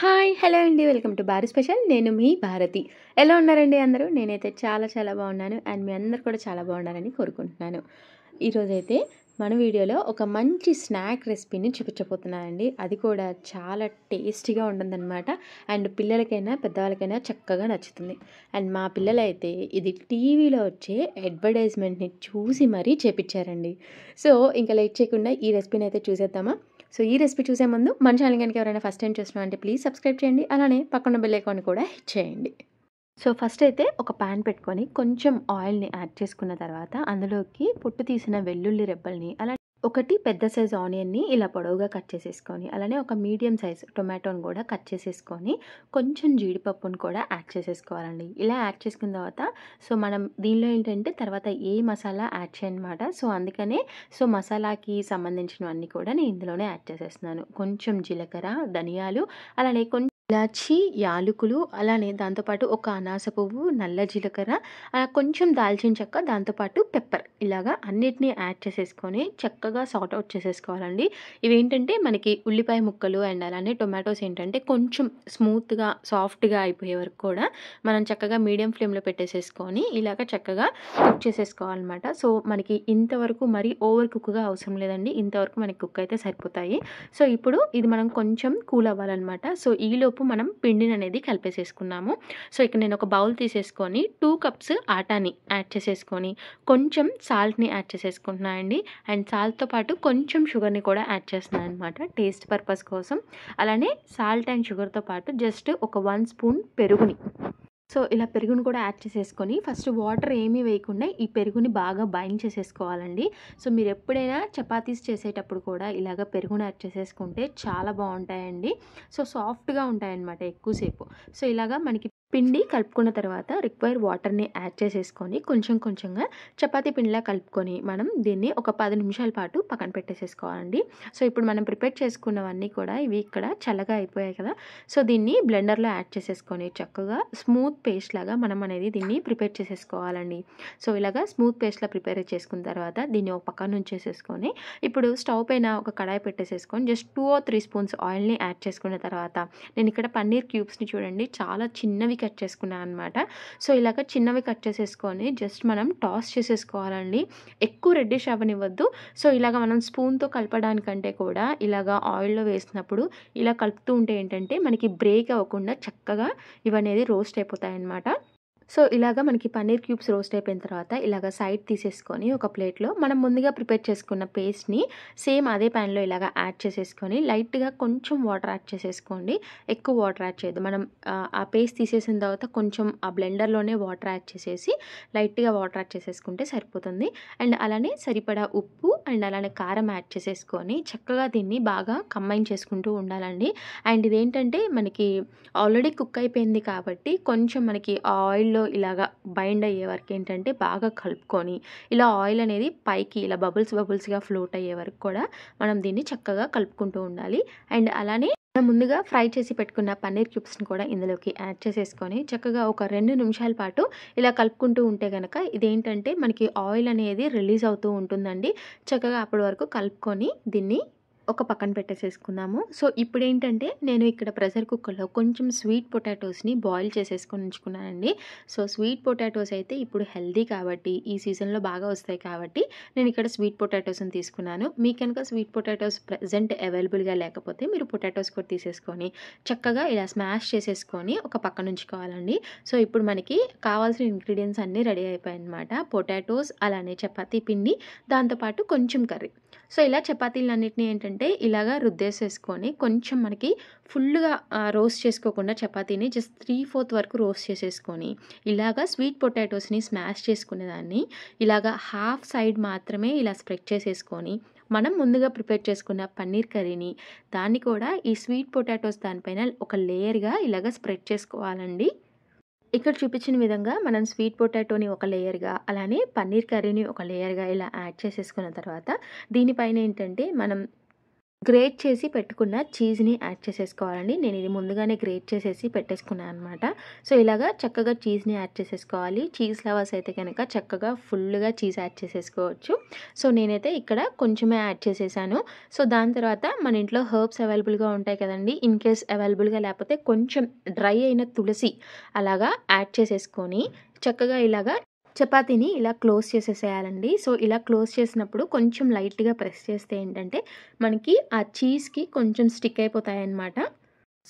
hi hello అండి welcome to Bharat special నేను మీ భారతి ఎలా ఉన్నారండి అందరూ నేనైతే చాలా చాలా బాగున్నాను అండ్ మీ అందరు కూడా చాలా బాగున్నారని కోరుకుంటున్నాను ఈరోజైతే మన వీడియోలో ఒక మంచి స్నాక్ రెసిపీని చూపించబోతున్నానండి అది కూడా చాలా టేస్టీగా ఉంటుందన్నమాట అండ్ పిల్లలకైనా పెద్దవాళ్ళకైనా చక్కగా నచ్చుతుంది అండ్ మా పిల్లలైతే ఇది టీవీలో వచ్చే అడ్వర్టైజ్మెంట్ని చూసి మరీ చేపించారండి సో ఇంకా లేట్ చేయకుండా ఈ రెసిపీని అయితే చూసేద్దామా సో ఈ రెసిపీ చూసే ముందు మన ఛానల్ కనుక ఎవరైనా ఫస్ట్ టైం చూసినా అంటే ప్లీజ్ సబ్స్క్రైబ్ చేయండి అలానే పక్కన బెల్ కూడా హిట్ చేయండి సో ఫస్ట్ అయితే ఒక ప్యాన్ పెట్టుకొని కొంచెం ఆయిల్ని యాడ్ చేసుకున్న తర్వాత అందులోకి పొట్టు తీసిన వెల్లుల్లి రెబ్బల్ని అలా ఒకటి పెద్ద సైజ్ ఆనియన్ని ఇలా పొడవుగా కట్ చేసేసుకొని అలానే ఒక మీడియం సైజ్ టొమాటోని కూడా కట్ చేసేసుకొని కొంచెం జీడిపప్పును కూడా యాడ్ చేసేసుకోవాలండి ఇలా యాడ్ చేసుకున్న తర్వాత సో మనం దీనిలో ఏంటంటే తర్వాత ఏ మసాలా యాడ్ చేయనమాట సో అందుకనే సో మసాలాకి సంబంధించినవన్నీ కూడా నేను ఇందులోనే యాడ్ చేసేస్తున్నాను కొంచెం జీలకర్ర ధనియాలు అలానే కొంచెం ఇలాచి యాలకులు అలానే దాంతోపాటు ఒక అనాస పువ్వు నల్ల జీలకర్ర కొంచెం దాల్చిన చెక్క దాంతోపాటు పెప్పర్ ఇలాగా అన్నిటినీ యాడ్ చేసేసుకొని చక్కగా సార్ట్ అవుట్ చేసేసుకోవాలండి ఇవేంటంటే మనకి ఉల్లిపాయ ముక్కలు అండ్ అలానే టొమాటోస్ ఏంటంటే కొంచెం స్మూత్గా సాఫ్ట్గా అయిపోయే వరకు కూడా మనం చక్కగా మీడియం ఫ్లేమ్లో పెట్టేసేసుకొని ఇలాగ చక్కగా కుక్ చేసేసుకోవాలన్నమాట సో మనకి ఇంతవరకు మరీ ఓవర్ కుక్గా అవసరం లేదండి ఇంతవరకు మనకి కుక్ అయితే సరిపోతాయి సో ఇప్పుడు ఇది మనం కొంచెం కూల్ అవ్వాలన్నమాట సో ఈలో లోపు మనం పిండిని అనేది కలిపేసేసుకున్నాము సో ఇక్కడ నేను ఒక బౌల్ తీసేసుకొని టూ కప్స్ ఆటాని యాడ్ చేసేసుకొని కొంచెం సాల్ట్ని యాడ్ చేసేసుకుంటున్నాను అండి అండ్ సాల్ట్తో పాటు కొంచెం షుగర్ని కూడా యాడ్ చేస్తున్నాను అనమాట టేస్ట్ పర్పస్ కోసం అలానే సాల్ట్ అండ్ షుగర్తో పాటు జస్ట్ ఒక వన్ స్పూన్ పెరుగుని సో ఇలా పెరుగును కూడా యాడ్ చేసేసుకొని ఫస్ట్ వాటర్ ఏమీ వేయకుండా ఈ పెరుగుని బాగా బైండ్ చేసేసుకోవాలండి సో మీరు ఎప్పుడైనా చపాతీస్ చేసేటప్పుడు కూడా ఇలాగ పెరుగును యాడ్ చేసేసుకుంటే చాలా బాగుంటాయండి సో సాఫ్ట్గా ఉంటాయన్నమాట ఎక్కువసేపు సో ఇలాగ మనకి పిండి కలుపుకున్న తర్వాత రిక్వైర్ వాటర్ని యాడ్ చేసేసుకొని కొంచెం కొంచెంగా చపాతీ పిండిలా కలుపుకొని మనం దీన్ని ఒక పది నిమిషాల పాటు పక్కన పెట్టేసేసుకోవాలండి సో ఇప్పుడు మనం ప్రిపేర్ చేసుకున్నవన్నీ కూడా ఇవి ఇక్కడ చల్లగా అయిపోయాయి కదా సో దీన్ని బ్లెండర్లో యాడ్ చేసేసుకొని చక్కగా స్మూత్ పేస్ట్ లాగా మనం అనేది దీన్ని ప్రిపేర్ చేసేసుకోవాలండి సో ఇలాగా స్మూత్ పేస్ట్లా ప్రిపేర్ చేసుకున్న తర్వాత దీన్ని ఒక పక్కన ఉంచేసేసుకొని ఇప్పుడు స్టవ్ పైన ఒక కడాయి పెట్టేసేసుకొని just two or three spoons ఆయిల్ని యాడ్ చేసుకున్న తర్వాత నేను ఇక్కడ పన్నీర్ క్యూబ్స్ని చూడండి చాలా చిన్నవి కట్ చేసుకున్నాను అనమాట సో ఇలాగ చిన్నవి కట్ చేసేసుకొని జస్ట్ మనం టాస్ చేసేసుకోవాలండి ఎక్కువ రెడ్డిష్ అవ్వనివ్వద్దు సో ఇలాగ మనం స్పూన్తో కలపడానికంటే కూడా ఇలాగ ఆయిల్లో వేసినప్పుడు ఇలా కలుపుతూ ఉంటే ఏంటంటే మనకి బ్రేక్ అవ్వకుండా చక్కగా ఇవనేది రోస్ట్ అయిపోతాయి అన్నమాట సో ఇలాగ మనకి పన్నీర్ క్యూబ్స్ రోస్ట్ అయిపోయిన తర్వాత ఇలాగ సైడ్ తీసేసుకొని ఒక ప్లేట్లో మనం ముందుగా ప్రిపేర్ చేసుకున్న పేస్ట్ని సేమ్ అదే ప్యాన్లో ఇలాగ యాడ్ చేసేసుకొని లైట్గా కొంచెం వాటర్ యాడ్ చేసేసుకోండి ఎక్కువ వాటర్ యాడ్ చేయదు మనం ఆ పేస్ట్ తీసేసిన తర్వాత కొంచెం ఆ బ్లెండర్లోనే వాటర్ యాడ్ చేసేసి లైట్గా వాటర్ యాడ్ చేసేసుకుంటే సరిపోతుంది అండ్ అలానే సరిపడా ఉప్పు అండ్ అలానే కారం యాడ్ చేసేసుకొని చక్కగా దీన్ని బాగా కంబైన్ చేసుకుంటూ ఉండాలండి అండ్ ఇదేంటంటే మనకి ఆల్రెడీ కుక్ అయిపోయింది కాబట్టి కొంచెం మనకి ఆయిల్ ఆయిల్లో ఇలాగ బైండ్ అయ్యే వరకు ఏంటంటే బాగా కలుపుకొని ఇలా ఆయిల్ అనేది పైకి ఇలా బబుల్స్ బబుల్స్గా ఫ్లోట్ అయ్యే వరకు కూడా మనం దీన్ని చక్కగా కలుపుకుంటూ ఉండాలి అండ్ అలానే మనం ముందుగా ఫ్రై చేసి పెట్టుకున్న పన్నీర్ క్యూబ్స్ని కూడా ఇందులోకి యాడ్ చేసేసుకొని చక్కగా ఒక రెండు నిమిషాల పాటు ఇలా కలుపుకుంటూ ఉంటే కనుక ఇదేంటంటే మనకి ఆయిల్ అనేది రిలీజ్ అవుతూ ఉంటుందండి చక్కగా అప్పటి వరకు కలుపుకొని దీన్ని ఒక పక్కన పెట్టేసేసుకుందాము సో ఇప్పుడు ఏంటంటే నేను ఇక్కడ ప్రెషర్ కుక్కర్లో కొంచెం స్వీట్ పొటాటోస్ని బాయిల్ చేసేసుకొని ఉంచుకున్నానండి సో స్వీట్ పొటాటోస్ అయితే ఇప్పుడు హెల్దీ కాబట్టి ఈ సీజన్లో బాగా వస్తాయి కాబట్టి నేను ఇక్కడ స్వీట్ పొటాటోస్ని తీసుకున్నాను మీ కనుక స్వీట్ పొటాటోస్ ప్రజెంట్ అవైలబుల్గా లేకపోతే మీరు పొటాటోస్ కూడా తీసేసుకొని చక్కగా ఇలా స్మాష్ చేసేసుకొని ఒక పక్కన ఉంచుకోవాలండి సో ఇప్పుడు మనకి కావాల్సిన ఇంగ్రీడియంట్స్ అన్నీ రెడీ అయిపోయాయి అనమాట పొటాటోస్ అలానే చపాతీ పిండి దాంతోపాటు కొంచెం కర్రీ సో ఇలా చపాతీలన్నింటినీ ఏంటంటే ఏంటంటే ఇలాగా రుద్దేసేసుకొని కొంచెం మనకి ఫుల్గా రోస్ట్ చేసుకోకుండా చపాతీని జస్ట్ త్రీ ఫోర్త్ వరకు రోస్ట్ చేసేసుకొని ఇలాగా స్వీట్ పొటాటోస్ని స్మాష్ చేసుకునేదాన్ని ఇలాగా హాఫ్ సైడ్ మాత్రమే ఇలా స్ప్రెడ్ చేసేసుకొని మనం ముందుగా ప్రిపేర్ చేసుకున్న పన్నీర్ కర్రీని దాన్ని కూడా ఈ స్వీట్ పొటాటోస్ దానిపైన ఒక లేయర్గా ఇలాగ స్ప్రెడ్ చేసుకోవాలండి ఇక్కడ చూపించిన విధంగా మనం స్వీట్ పొటాటోని ఒక లేయర్గా అలానే పన్నీర్ కర్రీని ఒక లేయర్గా ఇలా యాడ్ చేసేసుకున్న తర్వాత దీనిపైన ఏంటంటే మనం గ్రేట్ చేసి పెట్టుకున్న చీజ్ని యాడ్ చేసేసుకోవాలండి నేను ఇది ముందుగానే గ్రేట్ చేసేసి పెట్టేసుకున్నాను అనమాట సో ఇలాగా చక్కగా చీజ్ని యాడ్ చేసేసుకోవాలి చీజ్ ఫ్లవర్స్ అయితే కనుక చక్కగా ఫుల్గా చీజ్ యాడ్ చేసేసుకోవచ్చు సో నేనైతే ఇక్కడ కొంచెమే యాడ్ చేసేసాను సో దాని తర్వాత మన ఇంట్లో హర్బ్స్ అవైలబుల్గా ఉంటాయి కదండి ఇన్ కేస్ అవైలబుల్గా లేకపోతే కొంచెం డ్రై అయిన తులసి అలాగా యాడ్ చేసేసుకొని చక్కగా ఇలాగా చపాతీని ఇలా క్లోజ్ చేసేసేయాలండి సో ఇలా క్లోజ్ చేసినప్పుడు కొంచెం లైట్గా ప్రెస్ చేస్తే ఏంటంటే మనకి ఆ చీజ్కి కొంచెం స్టిక్ అయిపోతాయన్నమాట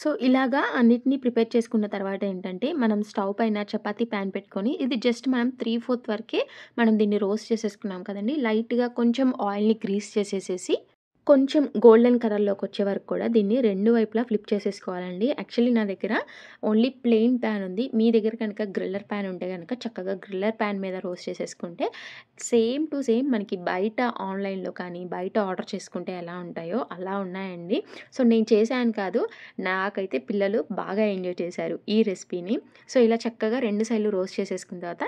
సో ఇలాగా అన్నిటినీ ప్రిపేర్ చేసుకున్న తర్వాత ఏంటంటే మనం స్టవ్ పైన చపాతీ ప్యాన్ పెట్టుకొని ఇది జస్ట్ మనం త్రీ ఫోర్త్ వరకే మనం దీన్ని రోస్ట్ చేసేసుకున్నాం కదండి లైట్గా కొంచెం ఆయిల్ని గ్రీస్ చేసేసేసి కొంచెం గోల్డెన్ కలర్లోకి వచ్చే వరకు కూడా దీన్ని రెండు వైపులా ఫ్లిప్ చేసేసుకోవాలండి యాక్చువల్లీ నా దగ్గర ఓన్లీ ప్లెయిన్ ప్యాన్ ఉంది మీ దగ్గర కనుక గ్రిల్లర్ ప్యాన్ ఉంటే కనుక చక్కగా గ్రిల్లర్ ప్యాన్ మీద రోస్ట్ చేసేసుకుంటే సేమ్ టు సేమ్ మనకి బయట ఆన్లైన్లో కానీ బయట ఆర్డర్ చేసుకుంటే ఎలా ఉంటాయో అలా ఉన్నాయండి సో నేను చేశాను కాదు నాకైతే పిల్లలు బాగా ఎంజాయ్ చేశారు ఈ రెసిపీని సో ఇలా చక్కగా రెండు సైడ్లు రోస్ట్ చేసేసుకున్న తర్వాత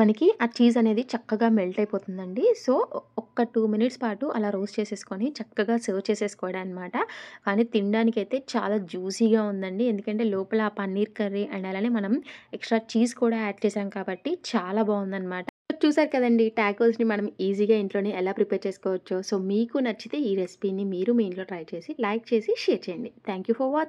మనకి ఆ చీజ్ అనేది చక్కగా మెల్ట్ అయిపోతుందండి సో ఒక్క టూ మినిట్స్ పాటు అలా రోస్ట్ చేసేసుకొని చక్కగా సర్వ్ చేసేసుకోవడం అనమాట కానీ అయితే చాలా జ్యూసీగా ఉందండి ఎందుకంటే లోపల ఆ పన్నీర్ కర్రీ అండ్ అలానే మనం ఎక్స్ట్రా చీజ్ కూడా యాడ్ చేసాం కాబట్టి చాలా బాగుందన్నమాట చూసారు కదండి ట్యాకోస్ని మనం ఈజీగా ఇంట్లోనే ఎలా ప్రిపేర్ చేసుకోవచ్చో సో మీకు నచ్చితే ఈ రెసిపీని మీరు మీ ఇంట్లో ట్రై చేసి లైక్ చేసి షేర్ చేయండి థ్యాంక్ ఫర్ వాచింగ్